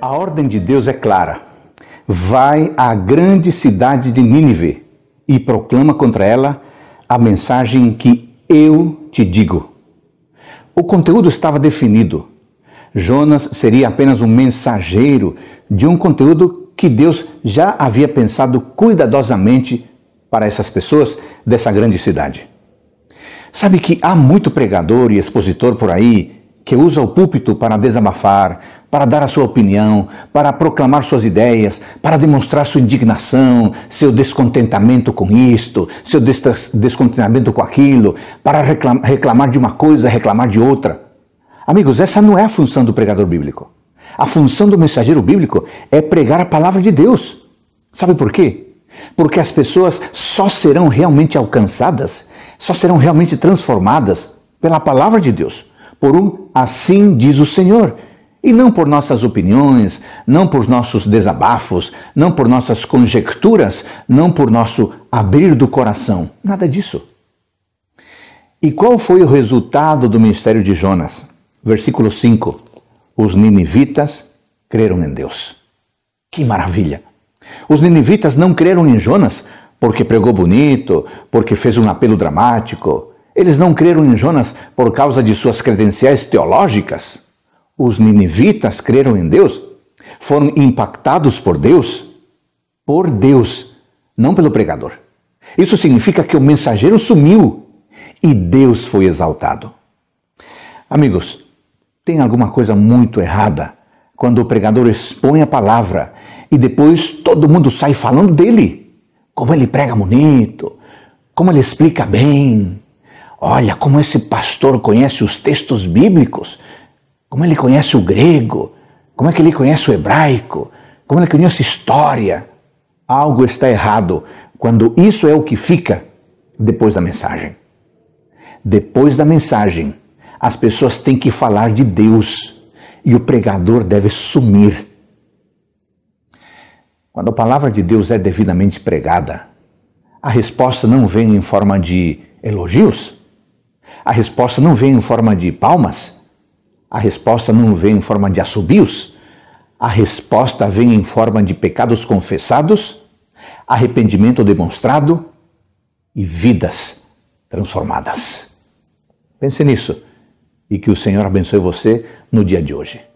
A ordem de Deus é clara. Vai à grande cidade de Nínive e proclama contra ela a mensagem que eu te digo. O conteúdo estava definido. Jonas seria apenas um mensageiro de um conteúdo que Deus já havia pensado cuidadosamente para essas pessoas dessa grande cidade. Sabe que há muito pregador e expositor por aí que usa o púlpito para desabafar, para dar a sua opinião, para proclamar suas ideias, para demonstrar sua indignação, seu descontentamento com isto, seu des descontentamento com aquilo, para reclam reclamar de uma coisa, reclamar de outra. Amigos, essa não é a função do pregador bíblico. A função do mensageiro bíblico é pregar a palavra de Deus. Sabe por quê? Porque as pessoas só serão realmente alcançadas, só serão realmente transformadas pela palavra de Deus, por um assim diz o Senhor e não por nossas opiniões, não por nossos desabafos, não por nossas conjecturas, não por nosso abrir do coração. Nada disso. E qual foi o resultado do ministério de Jonas? Versículo 5. Os ninivitas creram em Deus. Que maravilha! Os ninivitas não creram em Jonas porque pregou bonito, porque fez um apelo dramático. Eles não creram em Jonas por causa de suas credenciais teológicas os ninivitas creram em Deus, foram impactados por Deus, por Deus, não pelo pregador. Isso significa que o mensageiro sumiu e Deus foi exaltado. Amigos, tem alguma coisa muito errada quando o pregador expõe a palavra e depois todo mundo sai falando dele. Como ele prega bonito, como ele explica bem. Olha como esse pastor conhece os textos bíblicos. Como ele conhece o grego? Como é que ele conhece o hebraico? Como ele conhece história? Algo está errado quando isso é o que fica depois da mensagem. Depois da mensagem, as pessoas têm que falar de Deus e o pregador deve sumir. Quando a palavra de Deus é devidamente pregada, a resposta não vem em forma de elogios, a resposta não vem em forma de palmas, a resposta não vem em forma de assobios, a resposta vem em forma de pecados confessados, arrependimento demonstrado e vidas transformadas. Pense nisso e que o Senhor abençoe você no dia de hoje.